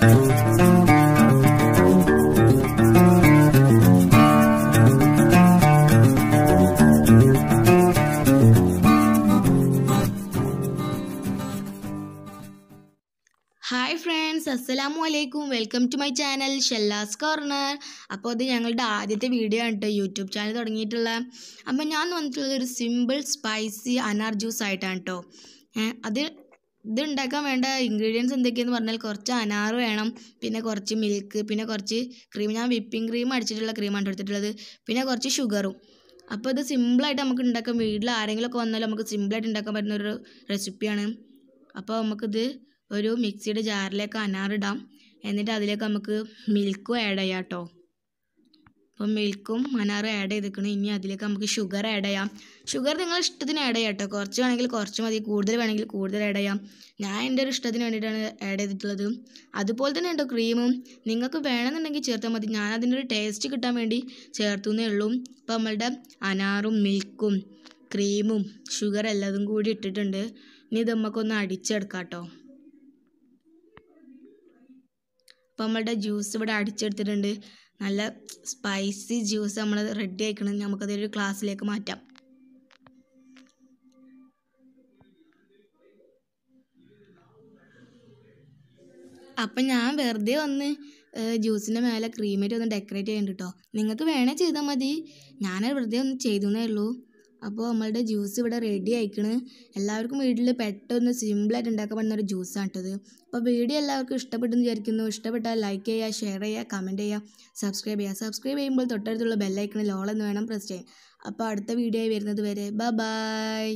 hi friends അസ്സലാമു അലൈക്കും welcome to my channel Shella's corner അപ്പോൾ അത് ഞങ്ങളുടെ ആദ്യത്തെ വീഡിയോ ആണ് കേട്ടോ യൂട്യൂബ് ചാനൽ തുടങ്ങിയിട്ടുള്ള അപ്പോൾ ഞാൻ വന്നിട്ടുള്ളത് ഒരു സിമ്പിൾ സ്പൈസി അനാർ ജ്യൂസ് ആയിട്ടാണ് കേട്ടോ അത് ഇത് ഉണ്ടാക്കാൻ വേണ്ട ഇൻഗ്രീഡിയൻസ് എന്തൊക്കെയാന്ന് പറഞ്ഞാൽ കുറച്ച് അനാറ് വേണം പിന്നെ കുറച്ച് മിൽക്ക് പിന്നെ കുറച്ച് ക്രീം ഞാൻ വിപ്പിംഗ് ക്രീം അടിച്ചിട്ടുള്ള ക്രീമാണ് എടുത്തിട്ടുള്ളത് പിന്നെ കുറച്ച് ഷുഗറും അപ്പോൾ ഇത് സിമ്പിളായിട്ട് നമുക്ക് ഉണ്ടാക്കാം വീട്ടിൽ ആരെങ്കിലും ഒക്കെ വന്നാലും നമുക്ക് സിമ്പിളായിട്ട് ഉണ്ടാക്കാൻ പറ്റുന്ന ഒരു റെസിപ്പിയാണ് അപ്പോൾ നമുക്കിത് ഒരു മിക്സിയുടെ ജാറിലേക്ക് അനാറിടാം എന്നിട്ട് അതിലേക്ക് നമുക്ക് മിൽക്കും ആഡ് ചെയ്യാം കേട്ടോ അപ്പോൾ മിൽക്കും മനാറും ആഡ് ചെയ്തിരിക്കണം ഇനി അതിലേക്ക് നമുക്ക് ഷുഗർ ആഡ് ചെയ്യാം ഷുഗർ നിങ്ങൾ ഇഷ്ടത്തിന് ആഡ് ചെയ്യാം കേട്ടോ കുറച്ച് വേണമെങ്കിൽ കുറച്ച് മതി കൂടുതൽ വേണമെങ്കിൽ കൂടുതൽ ആഡ് ചെയ്യാം ഞാൻ എൻ്റെ ഒരു ഇഷ്ടത്തിന് വേണ്ടിയിട്ടാണ് ആഡ് ചെയ്തിട്ടുള്ളത് അതുപോലെ തന്നെ ഉണ്ടോ ക്രീമും നിങ്ങൾക്ക് വേണമെന്നുണ്ടെങ്കിൽ ചേർത്താൽ മതി ഞാൻ അതിൻ്റെ ഒരു ടേസ്റ്റ് കിട്ടാൻ വേണ്ടി ചേർത്തു എന്നേ ഉള്ളൂ അപ്പോൾ നമ്മളുടെ അനാറും മിൽക്കും ക്രീമും ഷുഗർ എല്ലാതും കൂടി ഇട്ടിട്ടുണ്ട് ഇനി ഇത് നമുക്കൊന്ന് അടിച്ചെടുക്കാം കേട്ടോ അപ്പോൾ നമ്മളുടെ ജ്യൂസ് ഇവിടെ അടിച്ചെടുത്തിട്ടുണ്ട് നല്ല സ്പൈസി ജ്യൂസ് നമ്മൾ റെഡി ആയിക്കണമെങ്കിൽ നമുക്കതൊരു ഗ്ലാസ്സിലേക്ക് മാറ്റാം അപ്പം ഞാൻ വെറുതെ വന്ന് ജ്യൂസിൻ്റെ മേലെ ക്രീമേറ്റ് ഒന്ന് ഡെക്കറേറ്റ് ചെയ്യണ്ട കേട്ടോ നിങ്ങൾക്ക് വേണേൽ ചെയ്താൽ മതി ഞാൻ വെറുതെ ഒന്ന് ചെയ്തു എന്നേ ഉള്ളൂ അപ്പോൾ നമ്മളുടെ ജ്യൂസ് ഇവിടെ റെഡി ആയിക്കണ് എല്ലാവർക്കും വീട്ടിൽ പെട്ടെന്ന് സിമ്പിളായിട്ട് ഉണ്ടാക്കാൻ പറ്റുന്ന ഒരു ജ്യൂസാണ് കേട്ടത് അപ്പോൾ വീഡിയോ എല്ലാവർക്കും ഇഷ്ടപ്പെട്ടെന്ന് വിചാരിക്കുന്നു ഇഷ്ടപ്പെട്ടാൽ ലൈക്ക് ചെയ്യുക ഷെയർ ചെയ്യുക കമൻറ്റ് ചെയ്യുക സബ്സ്ക്രൈബ് ചെയ്യുക സബ്സ്ക്രൈബ് ചെയ്യുമ്പോൾ തൊട്ടടുത്തുള്ള ബെല്ലൈക്കണിൽ ഓളെന്ന് വേണം പ്രസ് ചെയ്യാൻ അപ്പോൾ അടുത്ത വീഡിയോ ആയി വരുന്നത് വരെ ബൈ